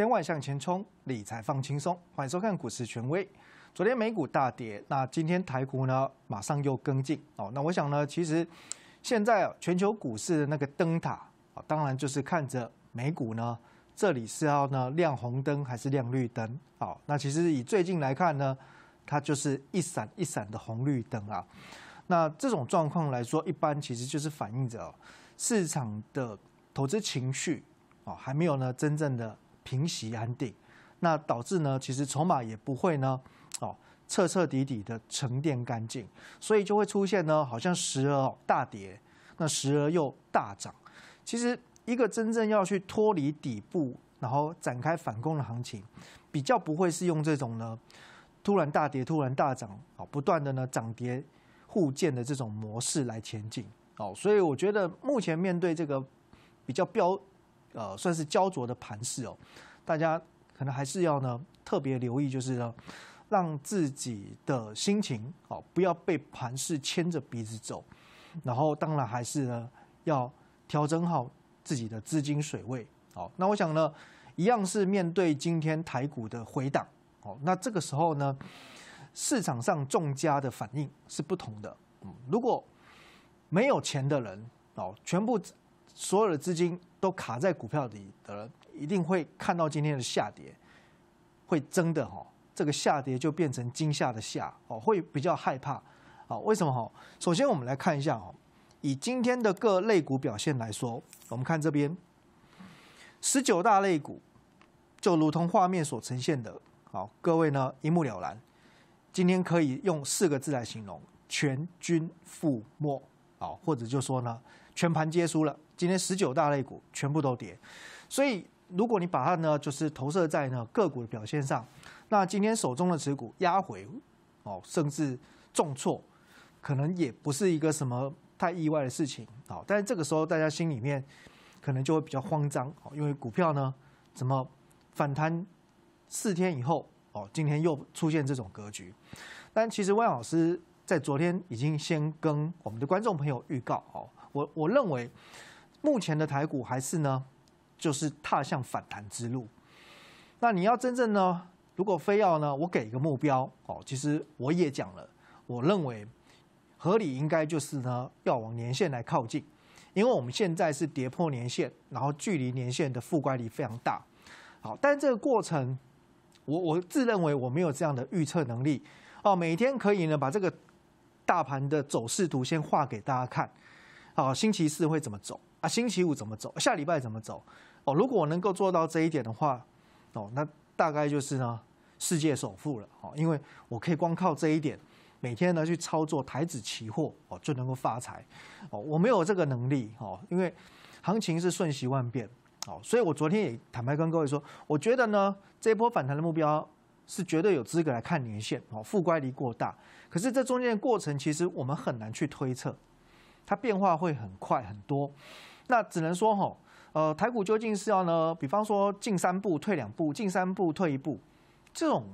千万向前冲，理财放轻松。欢迎收看《股市权威》。昨天美股大跌，那今天台股呢？马上又跟进哦。那我想呢，其实现在全球股市的那个灯塔啊，当然就是看着美股呢。这里是要呢亮红灯还是亮绿灯？哦，那其实以最近来看呢，它就是一闪一闪的红绿灯啊。那这种状况来说，一般其实就是反映着市场的投资情绪哦，还没有呢真正的。平息安定，那导致呢，其实筹码也不会呢，哦，彻彻底底的沉淀干净，所以就会出现呢，好像时而大跌，那时而又大涨，其实一个真正要去脱离底部，然后展开反攻的行情，比较不会是用这种呢，突然大跌，突然大涨，哦，不断的呢涨跌互见的这种模式来前进，哦，所以我觉得目前面对这个比较标。呃，算是焦灼的盘势哦，大家可能还是要呢特别留意，就是呢，让自己的心情哦不要被盘势牵着鼻子走，然后当然还是呢要调整好自己的资金水位哦。那我想呢，一样是面对今天台股的回档哦，那这个时候呢，市场上众家的反应是不同的。嗯，如果没有钱的人哦，全部。所有的资金都卡在股票里人，一定会看到今天的下跌，会真的哈，这个下跌就变成惊吓的吓哦，会比较害怕啊？为什么哈？首先我们来看一下哦，以今天的各类股表现来说，我们看这边，十九大类股就如同画面所呈现的，好，各位呢一目了然，今天可以用四个字来形容：全军覆没啊，或者就说呢？全盘皆输了。今天十九大类股全部都跌，所以如果你把它呢，就是投射在呢个股的表现上，那今天手中的持股压回哦，甚至重挫，可能也不是一个什么太意外的事情哦。但是这个时候大家心里面可能就会比较慌张哦，因为股票呢怎么反弹四天以后哦，今天又出现这种格局。但其实万老师在昨天已经先跟我们的观众朋友预告哦。我我认为，目前的台股还是呢，就是踏向反弹之路。那你要真正呢，如果非要呢，我给一个目标哦，其实我也讲了，我认为合理应该就是呢，要往年线来靠近，因为我们现在是跌破年线，然后距离年线的负盖率非常大。好，但这个过程，我我自认为我没有这样的预测能力哦。每天可以呢，把这个大盘的走势图先画给大家看。哦，星期四会怎么走啊？星期五怎么走？下礼拜怎么走？哦，如果我能够做到这一点的话，哦，那大概就是呢，世界首富了哦，因为我可以光靠这一点，每天呢去操作台子期货哦，就能够发财哦。我没有这个能力哦，因为行情是瞬息万变哦，所以我昨天也坦白跟各位说，我觉得呢，这一波反弹的目标是绝对有资格来看年限哦，负乖离过大，可是这中间的过程其实我们很难去推测。它变化会很快很多，那只能说吼，呃，台股究竟是要呢？比方说进三步退两步，进三步退一步，这种，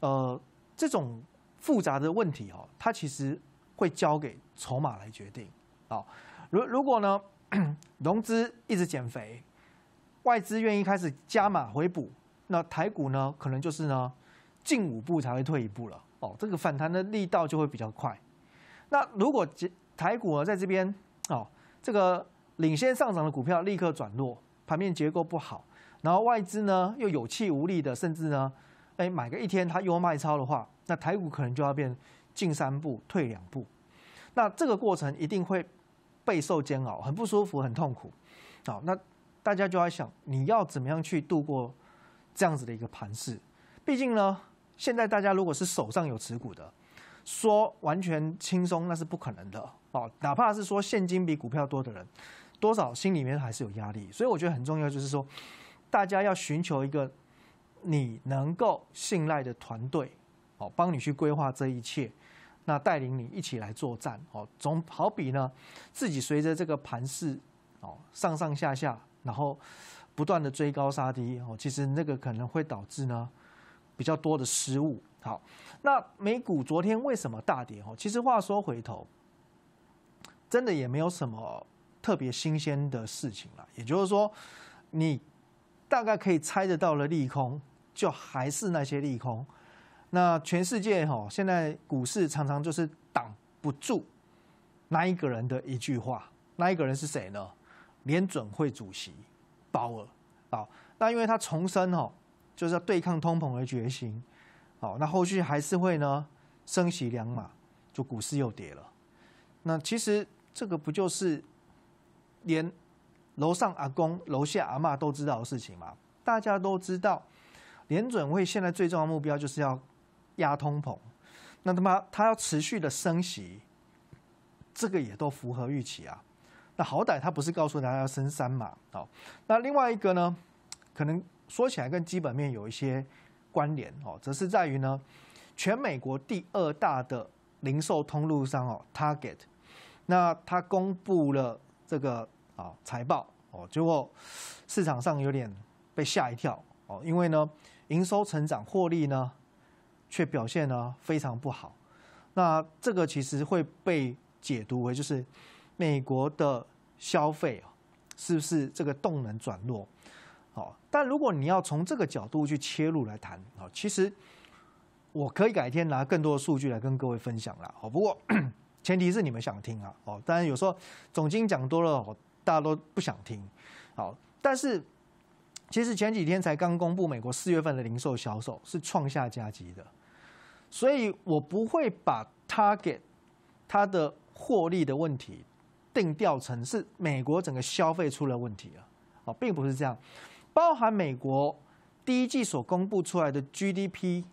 呃，这种复杂的问题哦，它其实会交给筹码来决定啊。如如果呢，融资一直减肥，外资愿意开始加码回补，那台股呢，可能就是呢，进五步才会退一步了哦。这个反弹的力道就会比较快。那如果台股呢，在这边，哦，这个领先上涨的股票立刻转落，盘面结构不好，然后外资呢又有气无力的，甚至呢，哎，买个一天它又卖超的话，那台股可能就要变进三步退两步，那这个过程一定会备受煎熬，很不舒服，很痛苦，好，那大家就要想，你要怎么样去度过这样子的一个盘势？毕竟呢，现在大家如果是手上有持股的。说完全轻松那是不可能的哦，哪怕是说现金比股票多的人，多少心里面还是有压力。所以我觉得很重要就是说，大家要寻求一个你能够信赖的团队哦，帮你去规划这一切，那带领你一起来作战哦。总好比呢自己随着这个盘势哦上上下下，然后不断的追高杀低哦，其实那个可能会导致呢比较多的失误。好。那美股昨天为什么大跌？哦，其实话说回头，真的也没有什么特别新鲜的事情了。也就是说，你大概可以猜得到的利空，就还是那些利空。那全世界哈，现在股市常常就是挡不住那一个人的一句话。那一个人是谁呢？联准会主席鲍尔啊。那因为他重申哦，就是要对抗通膨的决心。好，那后续还是会呢升息两码，就股市又跌了。那其实这个不就是连楼上阿公、楼下阿妈都知道的事情吗？大家都知道，联准会现在最重要的目标就是要压通膨。那他妈他要持续的升息，这个也都符合预期啊。那好歹他不是告诉大家要升三码，好。那另外一个呢，可能说起来跟基本面有一些。关联哦，则是在于呢，全美国第二大的零售通路商哦，Target，那它公布了这个啊财报哦，结果市场上有点被吓一跳哦，因为呢，营收成长获利呢，却表现呢非常不好。那这个其实会被解读为就是美国的消费是不是这个动能转弱？但如果你要从这个角度去切入来谈，哦，其实我可以改天拿更多的数据来跟各位分享啦。哦，不过 前提是你们想听啊。哦，当然有时候总经讲多了，大家都不想听。好，但是其实前几天才刚公布美国四月份的零售销售是创下佳绩的，所以我不会把 target 它的获利的问题定调成是美国整个消费出了问题啊。哦，并不是这样。包含美国第一季所公布出来的 GDP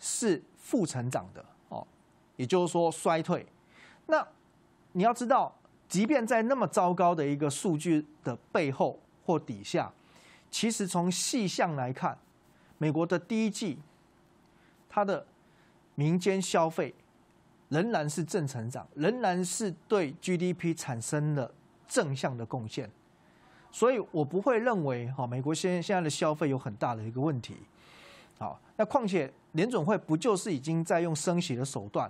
是负成长的哦，也就是说衰退。那你要知道，即便在那么糟糕的一个数据的背后或底下，其实从细项来看，美国的第一季它的民间消费仍然是正成长，仍然是对 GDP 产生了正向的贡献。所以我不会认为哈，美国现现在的消费有很大的一个问题，好，那况且联总会不就是已经在用升息的手段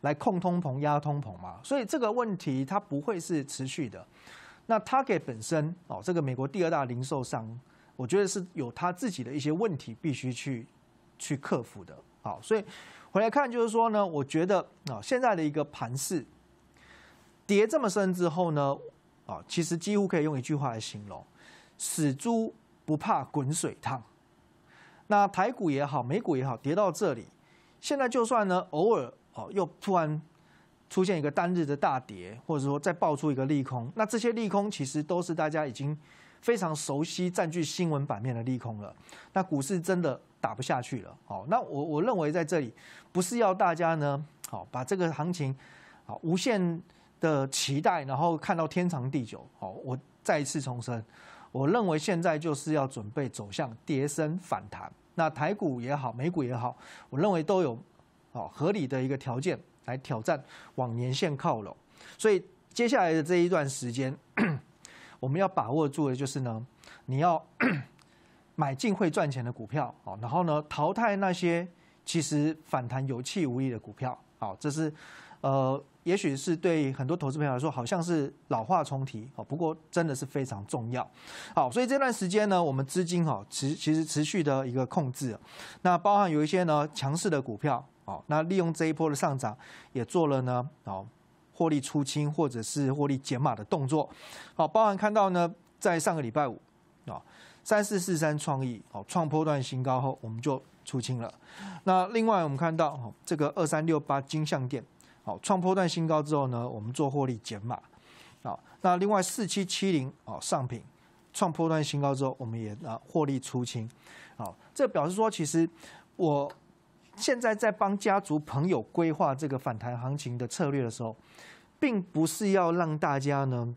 来控通膨、压通膨嘛？所以这个问题它不会是持续的。那 Target 本身哦，这个美国第二大零售商，我觉得是有他自己的一些问题必须去去克服的，好，所以回来看就是说呢，我觉得啊，现在的一个盘势跌这么深之后呢。啊，其实几乎可以用一句话来形容：死猪不怕滚水烫。那台股也好，美股也好，跌到这里，现在就算呢，偶尔哦，又突然出现一个单日的大跌，或者说再爆出一个利空，那这些利空其实都是大家已经非常熟悉、占据新闻版面的利空了。那股市真的打不下去了。好，那我我认为在这里不是要大家呢，好把这个行情啊无限。的期待，然后看到天长地久。好，我再一次重申，我认为现在就是要准备走向跌升反弹。那台股也好，美股也好，我认为都有，好合理的一个条件来挑战往年线靠拢。所以接下来的这一段时间，我们要把握住的就是呢，你要 买进会赚钱的股票，好，然后呢淘汰那些其实反弹有气无力的股票。好，这是，呃。也许是对很多投资朋友来说，好像是老话重提哦。不过真的是非常重要。好，所以这段时间呢，我们资金哈，其其实持续的一个控制。那包含有一些呢强势的股票，哦，那利用这一波的上涨，也做了呢哦获利出清或者是获利减码的动作。好，包含看到呢，在上个礼拜五啊，三四四三创意哦创破段新高后，我们就出清了。那另外我们看到哦，这个二三六八金项店。好，创破段新高之后呢，我们做获利减码。好，那另外四七七零，哦，上品创破段新高之后，我们也啊获利出清。好，这表示说，其实我现在在帮家族朋友规划这个反弹行情的策略的时候，并不是要让大家呢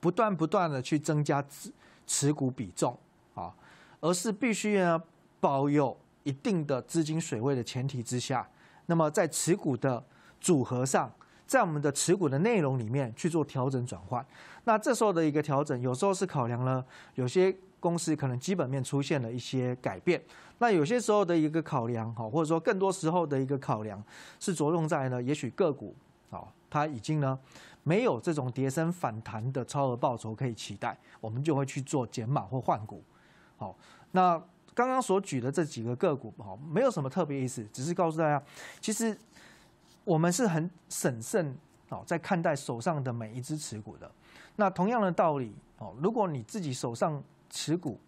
不断不断的去增加持持股比重啊，而是必须呢保有一定的资金水位的前提之下，那么在持股的。组合上，在我们的持股的内容里面去做调整转换，那这时候的一个调整，有时候是考量了有些公司可能基本面出现了一些改变，那有些时候的一个考量，哈，或者说更多时候的一个考量是着重在呢，也许个股，哦，它已经呢没有这种叠升反弹的超额报酬可以期待，我们就会去做减码或换股，好，那刚刚所举的这几个个股，哈，没有什么特别意思，只是告诉大家，其实。我们是很审慎哦，在看待手上的每一只持股的。那同样的道理哦，如果你自己手上持股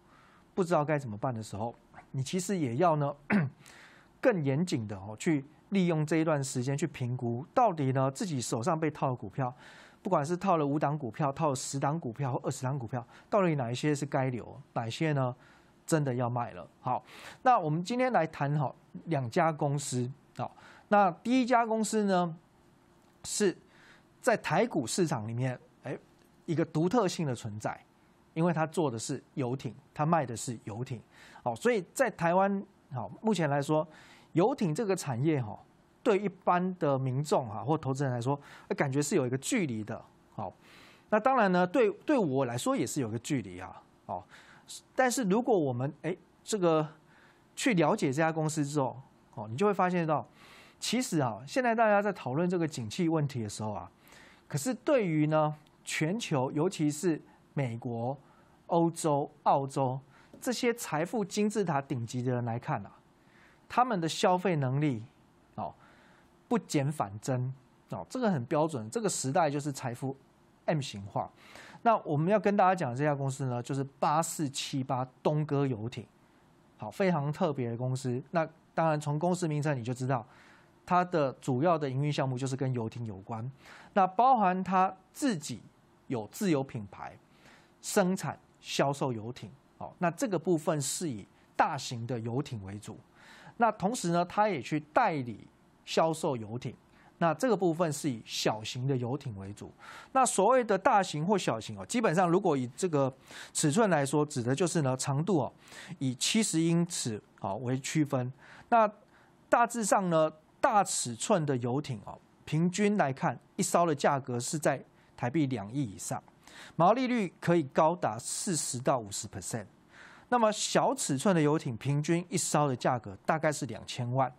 不知道该怎么办的时候，你其实也要呢 更严谨的哦，去利用这一段时间去评估，到底呢自己手上被套的股票，不管是套了五档股票、套了十档股票或二十档股票，到底哪一些是该留，哪些呢真的要卖了。好，那我们今天来谈好两家公司。那第一家公司呢，是在台股市场里面，哎，一个独特性的存在，因为它做的是游艇，它卖的是游艇，哦，所以在台湾，好，目前来说，游艇这个产业哈，对一般的民众哈或投资人来说，感觉是有一个距离的，好，那当然呢，对对我来说也是有个距离啊，哦，但是如果我们哎，这个去了解这家公司之后，哦，你就会发现到。其实啊，现在大家在讨论这个景气问题的时候啊，可是对于呢全球，尤其是美国、欧洲、澳洲这些财富金字塔顶级的人来看啊，他们的消费能力哦不减反增哦，这个很标准。这个时代就是财富 M 型化。那我们要跟大家讲这家公司呢，就是八四七八东哥游艇，好，非常特别的公司。那当然从公司名称你就知道。它的主要的营运项目就是跟游艇有关，那包含他自己有自有品牌，生产销售游艇哦。那这个部分是以大型的游艇为主，那同时呢，他也去代理销售游艇，那这个部分是以小型的游艇为主。那所谓的大型或小型哦，基本上如果以这个尺寸来说，指的就是呢长度哦，以七十英尺啊为区分。那大致上呢。大尺寸的游艇哦，平均来看一艘的价格是在台币两亿以上，毛利率可以高达四十到五十 percent。那么小尺寸的游艇，平均一艘的价格大概是两千万，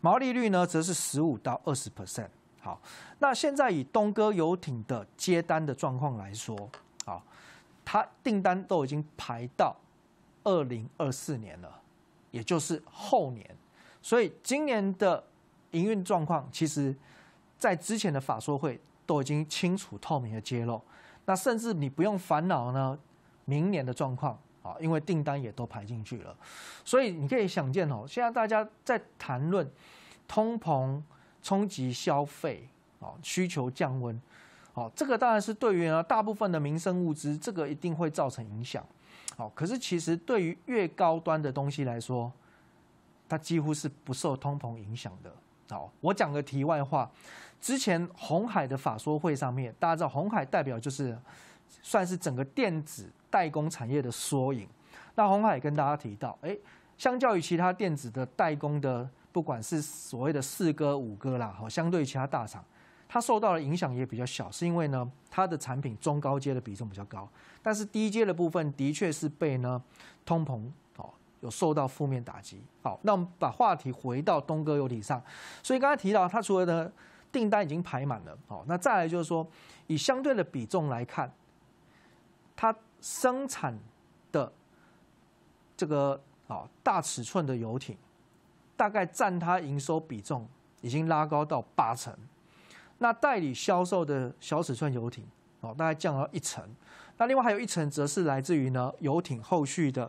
毛利率呢则是十五到二十 percent。好，那现在以东哥游艇的接单的状况来说，好，它订单都已经排到二零二四年了，也就是后年，所以今年的。营运状况其实，在之前的法说会都已经清楚透明的揭露，那甚至你不用烦恼呢，明年的状况啊，因为订单也都排进去了，所以你可以想见哦，现在大家在谈论通膨冲击消费啊，需求降温哦，这个当然是对于啊大部分的民生物资，这个一定会造成影响哦。可是其实对于越高端的东西来说，它几乎是不受通膨影响的。好，我讲个题外话。之前红海的法说会上面，大家知道红海代表就是算是整个电子代工产业的缩影。那红海跟大家提到，哎，相较于其他电子的代工的，不管是所谓的四哥五哥啦，好，相对于其他大厂，它受到的影响也比较小，是因为呢，它的产品中高阶的比重比较高，但是低阶的部分的确是被呢通膨。有受到负面打击。好，那我们把话题回到东哥游艇上。所以刚才提到，它除了呢订单已经排满了，好，那再来就是说，以相对的比重来看，它生产的这个啊大尺寸的游艇，大概占它营收比重已经拉高到八成。那代理销售的小尺寸游艇，哦，大概降到一成。那另外还有一层则是来自于呢游艇后续的。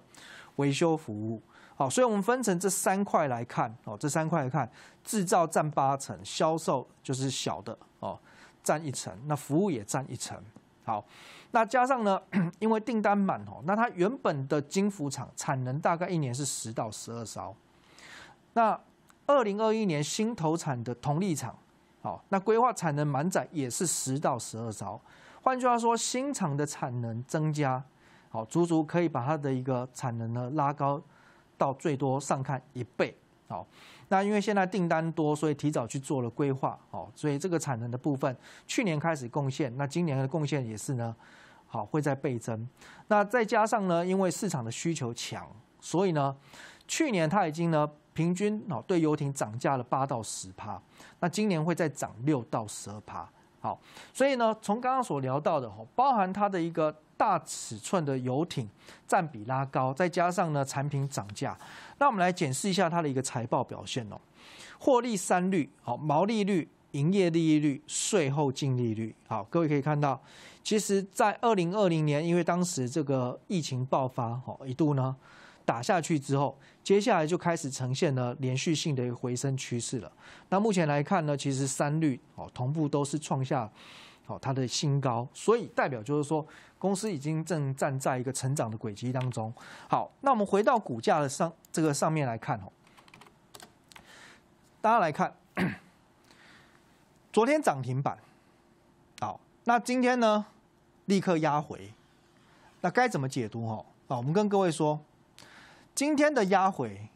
维修服务，好，所以我们分成这三块来看，哦，这三块来看，制造占八成，销售就是小的，哦，占一层，那服务也占一层，好，那加上呢，因为订单满哦，那它原本的金服厂产能大概一年是十到十二艘，那二零二一年新投产的同力厂，好，那规划产能满载也是十到十二艘，换句话说，新厂的产能增加。好，足足可以把它的一个产能呢拉高到最多上看一倍。好，那因为现在订单多，所以提早去做了规划。好，所以这个产能的部分，去年开始贡献，那今年的贡献也是呢，好会在倍增。那再加上呢，因为市场的需求强，所以呢，去年它已经呢平均哦对游艇涨价了八到十趴，那今年会再涨六到十二趴。好，所以呢，从刚刚所聊到的，包含它的一个。大尺寸的游艇占比拉高，再加上呢产品涨价，那我们来检视一下它的一个财报表现哦。获利三率，好，毛利率、营业利率、税后净利率，好，各位可以看到，其实在二零二零年，因为当时这个疫情爆发，哦，一度呢打下去之后，接下来就开始呈现了连续性的一个回升趋势了。那目前来看呢，其实三率哦同步都是创下。好，它的新高，所以代表就是说，公司已经正站在一个成长的轨迹当中。好，那我们回到股价的上这个上面来看哦，大家来看，昨天涨停板，好，那今天呢立刻压回，那该怎么解读哦？啊，我们跟各位说，今天的压回，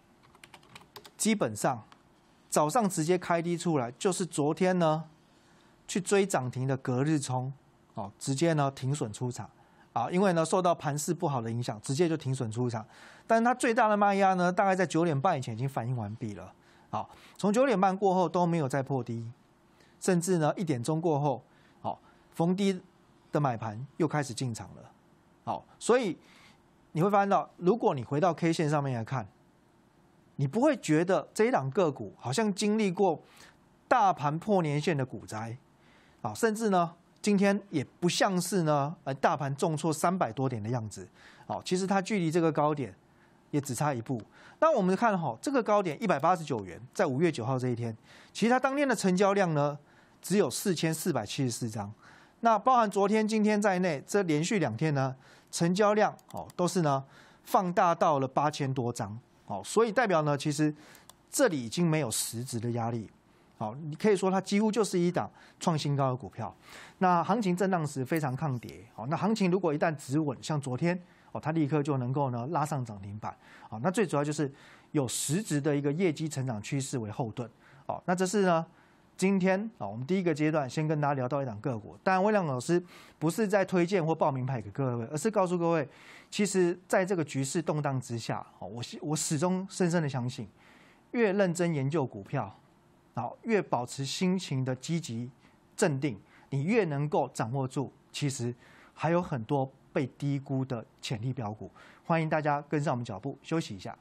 基本上早上直接开低出来，就是昨天呢。去追涨停的隔日冲，哦，直接呢停损出场啊，因为呢受到盘势不好的影响，直接就停损出场。但是它最大的卖压呢，大概在九点半以前已经反应完毕了，好，从九点半过后都没有再破低，甚至呢一点钟过后，好逢低的买盘又开始进场了，好，所以你会发现到，如果你回到 K 线上面来看，你不会觉得这档个股好像经历过大盘破年线的股灾。啊，甚至呢，今天也不像是呢，呃，大盘重挫三百多点的样子。哦，其实它距离这个高点也只差一步。那我们看哈，这个高点一百八十九元，在五月九号这一天，其实它当天的成交量呢只有四千四百七十四张。那包含昨天、今天在内，这连续两天呢，成交量哦都是呢放大到了八千多张。哦，所以代表呢，其实这里已经没有实质的压力。好，你可以说它几乎就是一档创新高的股票。那行情震荡时非常抗跌，好，那行情如果一旦止稳，像昨天，哦，它立刻就能够呢拉上涨停板。好，那最主要就是有实质的一个业绩成长趋势为后盾。好，那这是呢今天啊，我们第一个阶段先跟大家聊到一档个股。但威亮老师不是在推荐或报名牌给各位，而是告诉各位，其实在这个局势动荡之下，我我始终深深的相信，越认真研究股票。好，越保持心情的积极镇定，你越能够掌握住。其实还有很多被低估的潜力标股，欢迎大家跟上我们脚步。休息一下。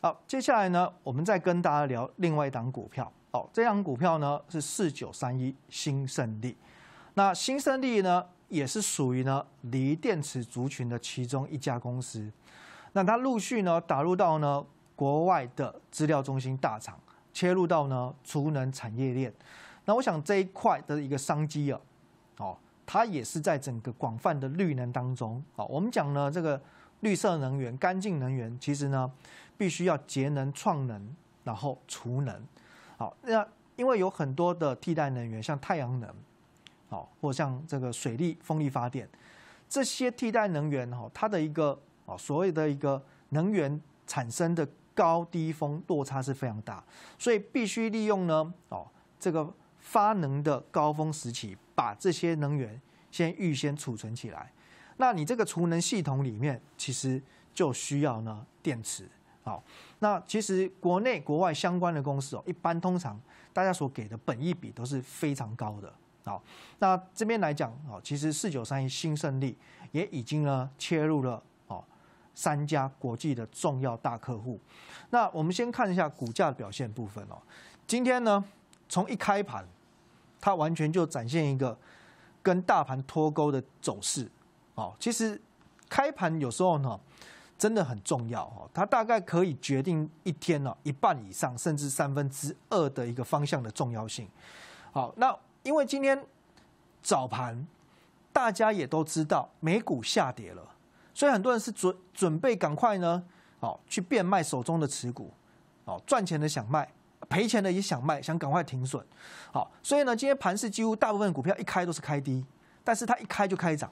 好，接下来呢，我们再跟大家聊另外一档股票。哦，这档股票呢是四九三一新胜利。那新胜利呢？也是属于呢锂电池族群的其中一家公司，那它陆续呢打入到呢国外的资料中心大厂，切入到呢储能产业链，那我想这一块的一个商机啊，哦，它也是在整个广泛的绿能当中啊，我们讲呢这个绿色能源、干净能源，其实呢必须要节能、创能，然后储能，好，那因为有很多的替代能源，像太阳能。哦，或像这个水力、风力发电，这些替代能源哈，它的一个哦，所谓的一个能源产生的高低峰落差是非常大，所以必须利用呢哦，这个发能的高峰时期，把这些能源先预先储存起来。那你这个储能系统里面，其实就需要呢电池。好，那其实国内国外相关的公司哦，一般通常大家所给的本益比都是非常高的。好，那这边来讲，哦，其实四九三一新胜利也已经呢切入了哦三家国际的重要大客户。那我们先看一下股价表现部分哦。今天呢，从一开盘，它完全就展现一个跟大盘脱钩的走势。哦，其实开盘有时候呢，真的很重要哦，它大概可以决定一天呢一半以上，甚至三分之二的一个方向的重要性。好，那。因为今天早盘，大家也都知道美股下跌了，所以很多人是准准备赶快呢，哦，去变卖手中的持股，哦，赚钱的想卖，赔钱的也想卖，想赶快停损，好，所以呢，今天盘市几乎大部分股票一开都是开低，但是它一开就开涨，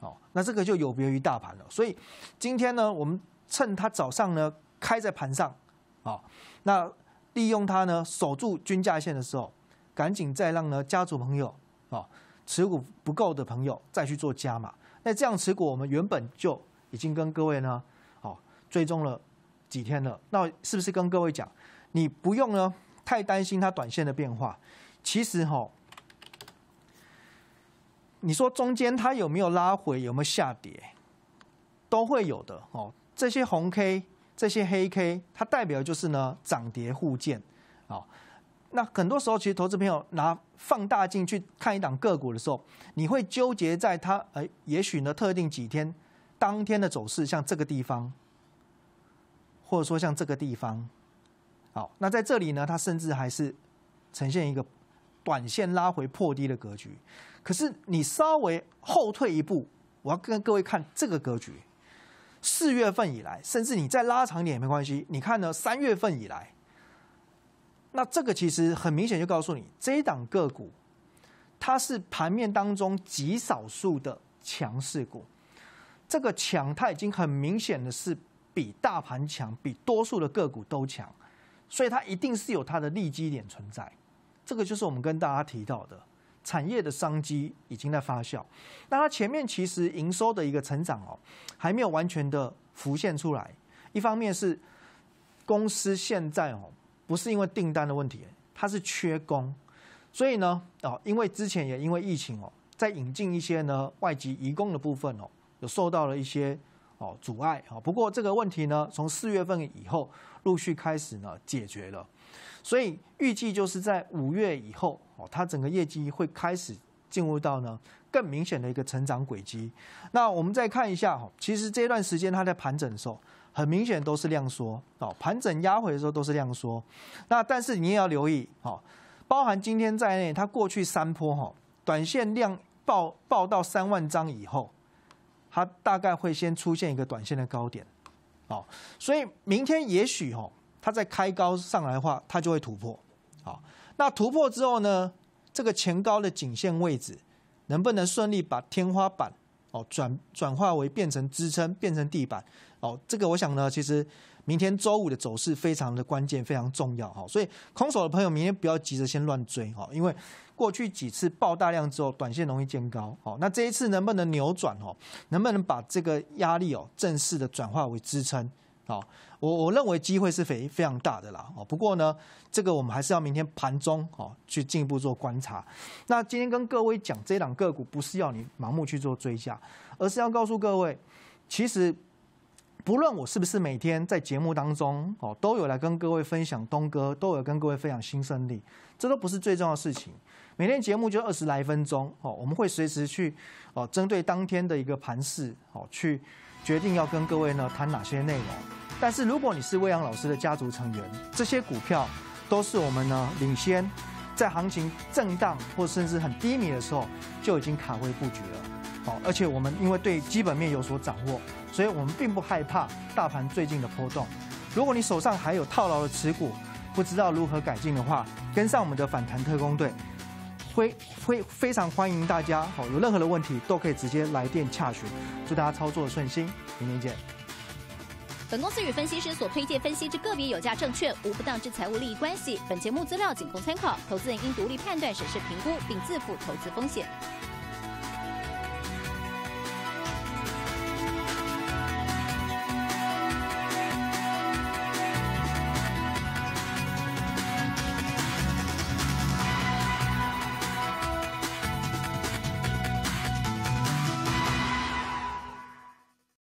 哦，那这个就有别于大盘了，所以今天呢，我们趁它早上呢开在盘上，啊，那利用它呢守住均价线的时候。赶紧再让呢，家族朋友啊，持股不够的朋友再去做加码。那这样持股，我们原本就已经跟各位呢，好追踪了几天了。那是不是跟各位讲，你不用呢太担心它短线的变化？其实哈，你说中间它有没有拉回，有没有下跌，都会有的哦。这些红 K，这些黑 K，它代表就是呢涨跌互见啊。那很多时候，其实投资朋友拿放大镜去看一档个股的时候，你会纠结在它，哎，也许呢，特定几天当天的走势，像这个地方，或者说像这个地方，好，那在这里呢，它甚至还是呈现一个短线拉回破低的格局。可是你稍微后退一步，我要跟各位看这个格局，四月份以来，甚至你再拉长点也没关系。你看呢，三月份以来。那这个其实很明显就告诉你，这一档个股它是盘面当中极少数的强势股，这个强它已经很明显的是比大盘强，比多数的个股都强，所以它一定是有它的利基点存在。这个就是我们跟大家提到的产业的商机已经在发酵。那它前面其实营收的一个成长哦，还没有完全的浮现出来。一方面是公司现在哦。不是因为订单的问题，它是缺工，所以呢，哦，因为之前也因为疫情哦，在引进一些呢外籍移工的部分哦，有受到了一些哦阻碍啊。不过这个问题呢，从四月份以后陆续开始呢解决了，所以预计就是在五月以后哦，它整个业绩会开始进入到呢。更明显的一个成长轨迹。那我们再看一下哈，其实这段时间它在盘整的时候，很明显都是量缩哦，盘整压回的时候都是量缩。那但是你也要留意哦，包含今天在内，它过去三波哈，短线量爆爆到三万张以后，它大概会先出现一个短线的高点哦。所以明天也许哦，它在开高上来的话，它就会突破啊。那突破之后呢，这个前高的颈线位置。能不能顺利把天花板哦转转化为变成支撑，变成地板哦？这个我想呢，其实明天周五的走势非常的关键，非常重要哈。所以空手的朋友，明天不要急着先乱追哈，因为过去几次爆大量之后，短线容易见高哦。那这一次能不能扭转哦？能不能把这个压力哦正式的转化为支撑？好，我我认为机会是非非常大的啦。哦，不过呢，这个我们还是要明天盘中哦去进一步做观察。那今天跟各位讲这档个股，不是要你盲目去做追加，而是要告诉各位，其实不论我是不是每天在节目当中哦，都有来跟各位分享东哥，都有跟各位分享新胜利，这都不是最重要的事情。每天节目就二十来分钟哦，我们会随时去哦，针对当天的一个盘势哦去。决定要跟各位呢谈哪些内容，但是如果你是魏阳老师的家族成员，这些股票都是我们呢领先，在行情震荡或甚至很低迷的时候就已经卡位布局了，好，而且我们因为对基本面有所掌握，所以我们并不害怕大盘最近的波动。如果你手上还有套牢的持股，不知道如何改进的话，跟上我们的反弹特工队。非非非常欢迎大家，好有任何的问题都可以直接来电洽询。祝大家操作顺心，明天见。本公司与分析师所推荐分析之个别有价证券无不当之财务利益关系，本节目资料仅供参考，投资人应独立判断、审视、评估，并自负投资风险。